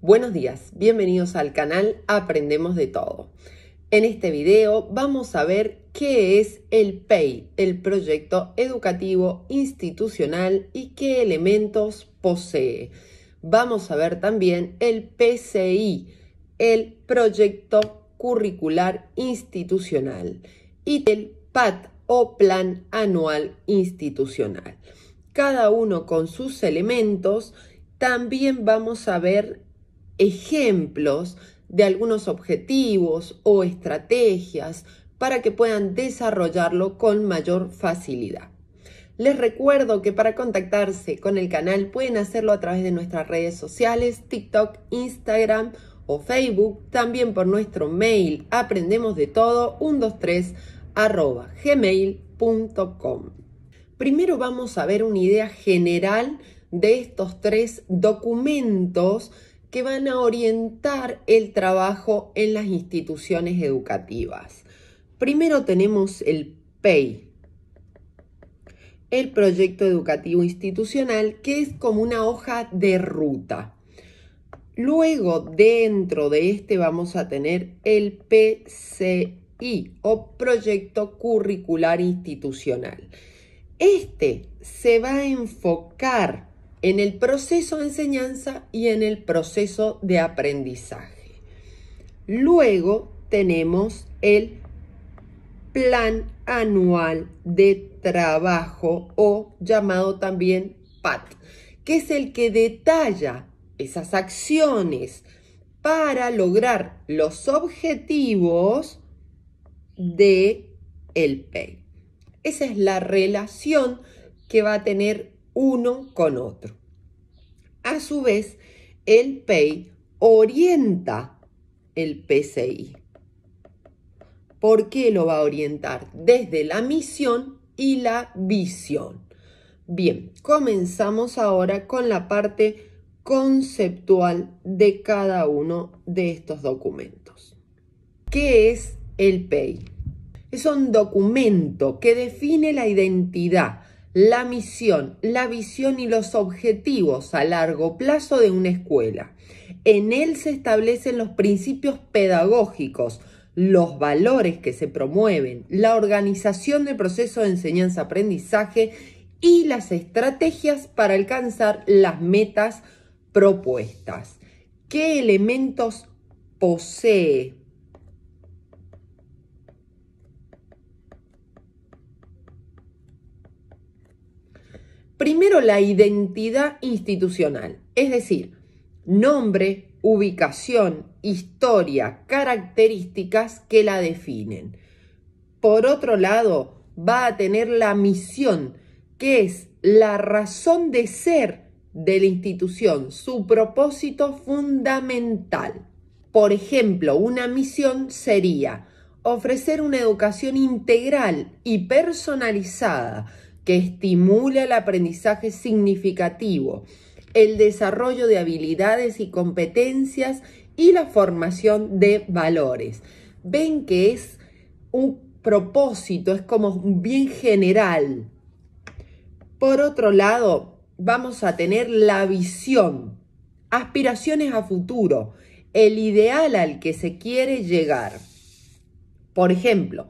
Buenos días, bienvenidos al canal Aprendemos de Todo. En este video vamos a ver qué es el PEI, el proyecto educativo institucional y qué elementos posee. Vamos a ver también el PCI, el proyecto curricular institucional y el PAT o plan anual institucional. Cada uno con sus elementos. También vamos a ver ejemplos de algunos objetivos o estrategias para que puedan desarrollarlo con mayor facilidad. Les recuerdo que para contactarse con el canal pueden hacerlo a través de nuestras redes sociales, TikTok, Instagram o Facebook, también por nuestro mail aprendemos de todo 123 gmail.com. Primero vamos a ver una idea general de estos tres documentos que van a orientar el trabajo en las instituciones educativas. Primero tenemos el PEI, el Proyecto Educativo Institucional, que es como una hoja de ruta. Luego, dentro de este vamos a tener el PCI o Proyecto Curricular Institucional. Este se va a enfocar en el proceso de enseñanza y en el proceso de aprendizaje. Luego tenemos el plan anual de trabajo o llamado también PAT, que es el que detalla esas acciones para lograr los objetivos de el PEI. Esa es la relación que va a tener uno con otro. A su vez, el PEI orienta el PCI. ¿Por qué lo va a orientar? Desde la misión y la visión. Bien, comenzamos ahora con la parte conceptual de cada uno de estos documentos. ¿Qué es el PEI? Es un documento que define la identidad, la misión, la visión y los objetivos a largo plazo de una escuela. En él se establecen los principios pedagógicos, los valores que se promueven, la organización del proceso de enseñanza-aprendizaje y las estrategias para alcanzar las metas propuestas. ¿Qué elementos posee Primero, la identidad institucional, es decir, nombre, ubicación, historia, características que la definen. Por otro lado, va a tener la misión, que es la razón de ser de la institución, su propósito fundamental. Por ejemplo, una misión sería ofrecer una educación integral y personalizada que estimula el aprendizaje significativo, el desarrollo de habilidades y competencias y la formación de valores. Ven que es un propósito, es como bien general. Por otro lado, vamos a tener la visión, aspiraciones a futuro, el ideal al que se quiere llegar. Por ejemplo,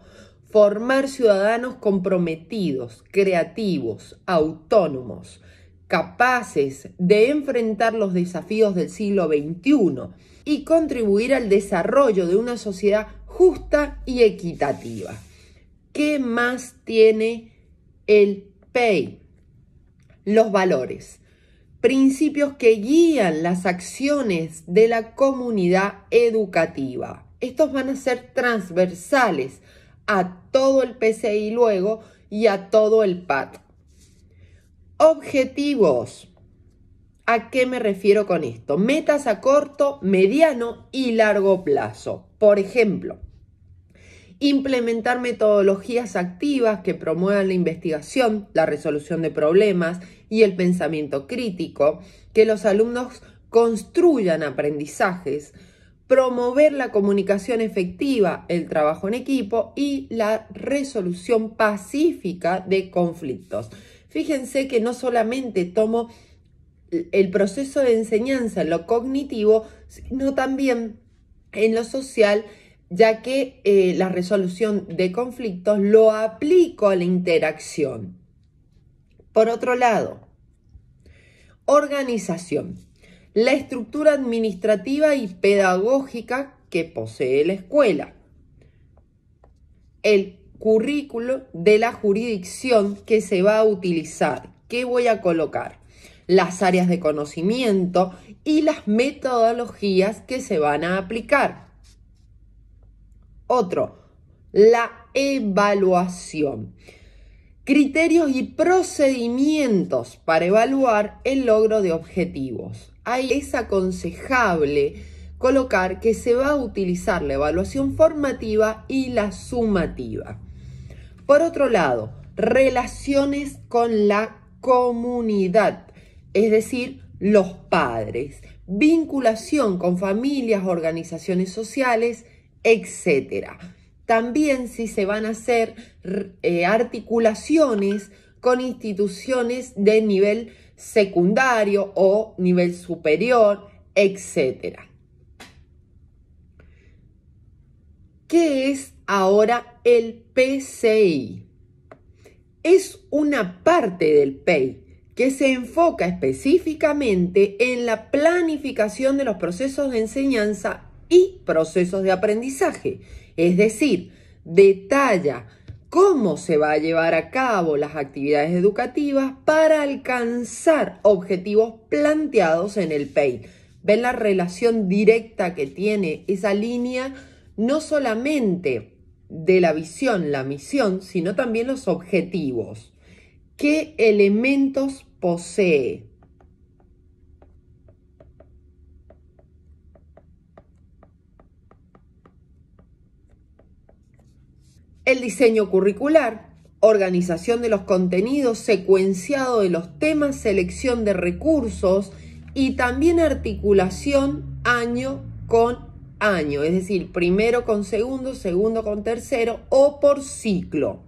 Formar ciudadanos comprometidos, creativos, autónomos, capaces de enfrentar los desafíos del siglo XXI y contribuir al desarrollo de una sociedad justa y equitativa. ¿Qué más tiene el PEI? Los valores, principios que guían las acciones de la comunidad educativa. Estos van a ser transversales a todo el PCI luego y a todo el PAT. Objetivos. ¿A qué me refiero con esto? Metas a corto, mediano y largo plazo. Por ejemplo, implementar metodologías activas que promuevan la investigación, la resolución de problemas y el pensamiento crítico, que los alumnos construyan aprendizajes, promover la comunicación efectiva, el trabajo en equipo y la resolución pacífica de conflictos. Fíjense que no solamente tomo el proceso de enseñanza en lo cognitivo, sino también en lo social, ya que eh, la resolución de conflictos lo aplico a la interacción. Por otro lado, organización la estructura administrativa y pedagógica que posee la escuela, el currículo de la jurisdicción que se va a utilizar, qué voy a colocar, las áreas de conocimiento y las metodologías que se van a aplicar. Otro, la evaluación criterios y procedimientos para evaluar el logro de objetivos. Ahí es aconsejable colocar que se va a utilizar la evaluación formativa y la sumativa. Por otro lado, relaciones con la comunidad, es decir, los padres, vinculación con familias, organizaciones sociales, etcétera también si se van a hacer eh, articulaciones con instituciones de nivel secundario o nivel superior, etc. ¿Qué es ahora el PCI? Es una parte del PEI que se enfoca específicamente en la planificación de los procesos de enseñanza y procesos de aprendizaje es decir, detalla cómo se va a llevar a cabo las actividades educativas para alcanzar objetivos planteados en el PEI. Ven la relación directa que tiene esa línea, no solamente de la visión, la misión, sino también los objetivos. ¿Qué elementos posee? el diseño curricular, organización de los contenidos, secuenciado de los temas, selección de recursos y también articulación año con año, es decir, primero con segundo, segundo con tercero o por ciclo.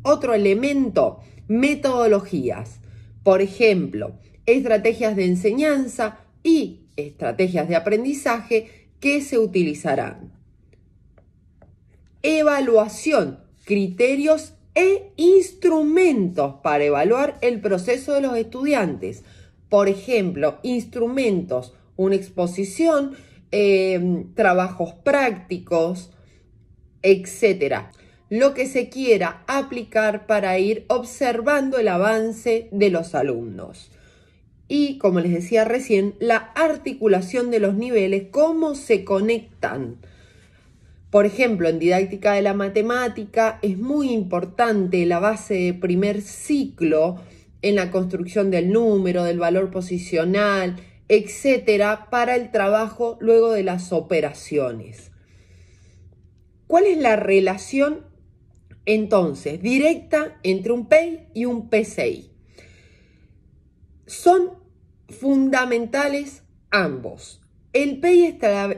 Otro elemento, metodologías. Por ejemplo, estrategias de enseñanza y estrategias de aprendizaje que se utilizarán evaluación, criterios e instrumentos para evaluar el proceso de los estudiantes. Por ejemplo, instrumentos, una exposición, em, trabajos prácticos, etcétera lo que se quiera aplicar para ir observando el avance de los alumnos. Y como les decía recién, la articulación de los niveles, cómo se conectan por ejemplo, en didáctica de la matemática es muy importante la base de primer ciclo en la construcción del número, del valor posicional, etcétera, para el trabajo luego de las operaciones. ¿Cuál es la relación entonces directa entre un PEI y un PCI? Son fundamentales ambos. El PEI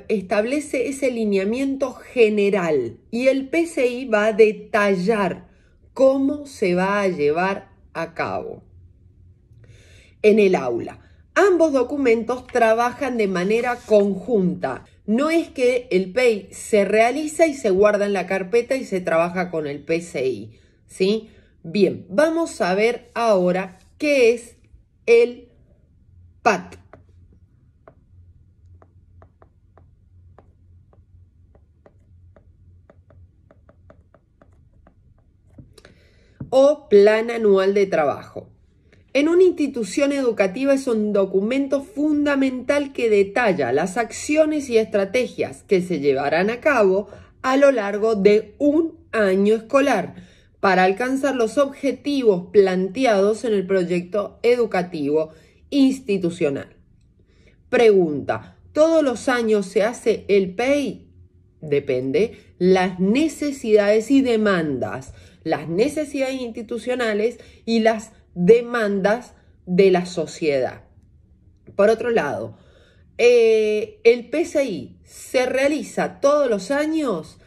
establece ese lineamiento general y el PCI va a detallar cómo se va a llevar a cabo en el aula. Ambos documentos trabajan de manera conjunta. No es que el PEI se realiza y se guarda en la carpeta y se trabaja con el PCI, ¿sí? Bien, vamos a ver ahora qué es el PAT. o Plan Anual de Trabajo. En una institución educativa es un documento fundamental que detalla las acciones y estrategias que se llevarán a cabo a lo largo de un año escolar para alcanzar los objetivos planteados en el proyecto educativo institucional. Pregunta, ¿todos los años se hace el PEI? Depende las necesidades y demandas las necesidades institucionales y las demandas de la sociedad. Por otro lado, eh, el PSI se realiza todos los años,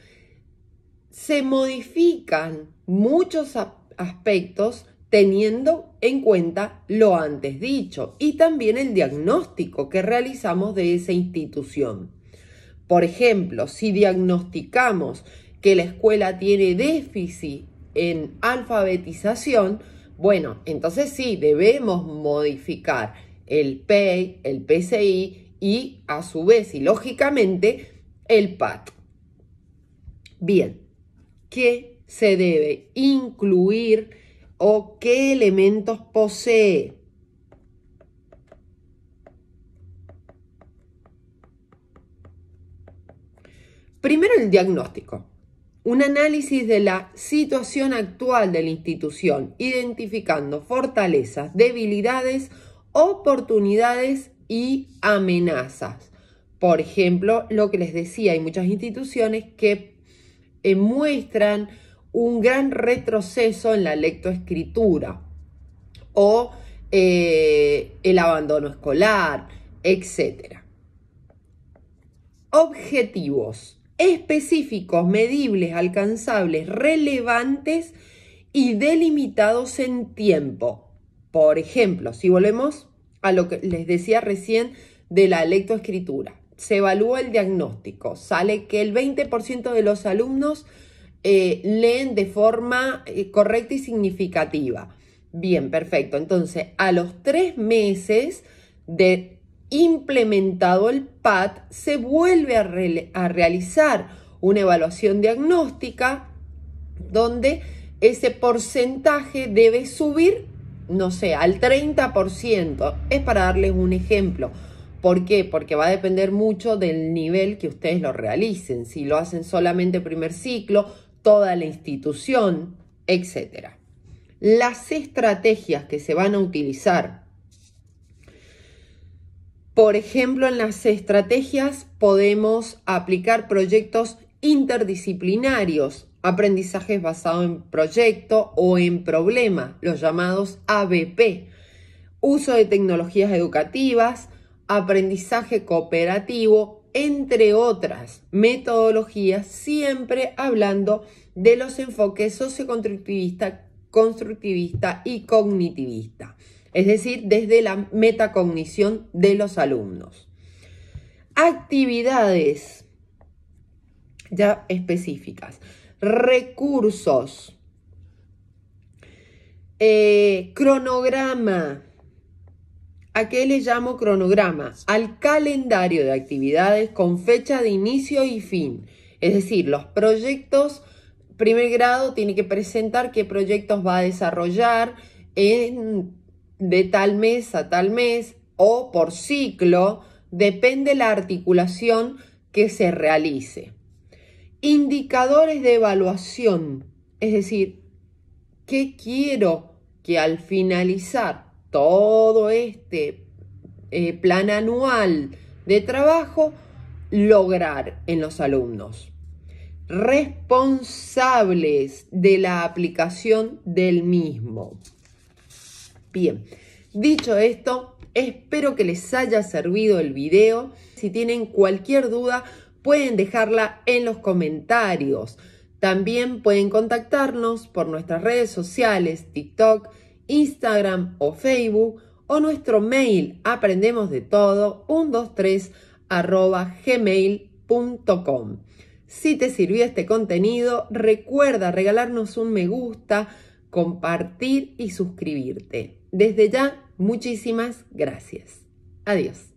se modifican muchos aspectos teniendo en cuenta lo antes dicho y también el diagnóstico que realizamos de esa institución. Por ejemplo, si diagnosticamos que la escuela tiene déficit en alfabetización, bueno, entonces sí, debemos modificar el PEI, el PCI y a su vez y lógicamente el PAT. Bien, ¿qué se debe incluir o qué elementos posee? Primero el diagnóstico un análisis de la situación actual de la institución, identificando fortalezas, debilidades, oportunidades y amenazas. Por ejemplo, lo que les decía, hay muchas instituciones que eh, muestran un gran retroceso en la lectoescritura o eh, el abandono escolar, etc. Objetivos específicos, medibles, alcanzables, relevantes y delimitados en tiempo. Por ejemplo, si volvemos a lo que les decía recién de la lectoescritura, se evalúa el diagnóstico, sale que el 20% de los alumnos eh, leen de forma eh, correcta y significativa. Bien, perfecto. Entonces, a los tres meses de implementado el PAT, se vuelve a, realizar una evaluación diagnóstica donde ese porcentaje debe subir, no sé, al 30%. Es para darles un ejemplo. ¿Por qué? Porque va a depender mucho del nivel que ustedes lo realicen, si lo hacen solamente primer ciclo, toda la institución, etc. Las estrategias que se van a utilizar por ejemplo, en las estrategias podemos aplicar proyectos interdisciplinarios, aprendizajes basados en proyecto o en problema, los llamados ABP, uso de tecnologías educativas, aprendizaje cooperativo, entre otras metodologías, siempre hablando de los enfoques socioconstructivista, constructivista y cognitivista es decir, desde la metacognición de los alumnos. Actividades ya específicas, recursos, eh, cronograma. ¿A qué le llamo cronograma? Al calendario de actividades con fecha de inicio y fin. Es decir, los proyectos, primer grado tiene que presentar qué proyectos va a desarrollar en de tal mes a tal mes o por ciclo, depende la articulación que se realice. Indicadores de evaluación, es decir, ¿qué quiero que al finalizar todo este eh, plan anual de trabajo lograr en los alumnos? responsables de la aplicación del mismo. Bien, dicho esto, espero que les haya servido el video. Si tienen cualquier duda, pueden dejarla en los comentarios. También pueden contactarnos por nuestras redes sociales, TikTok, Instagram o Facebook o nuestro mail aprendemos de todo 123 gmail.com. Si te sirvió este contenido, recuerda regalarnos un me gusta, compartir y suscribirte. Desde ya, muchísimas gracias. Adiós.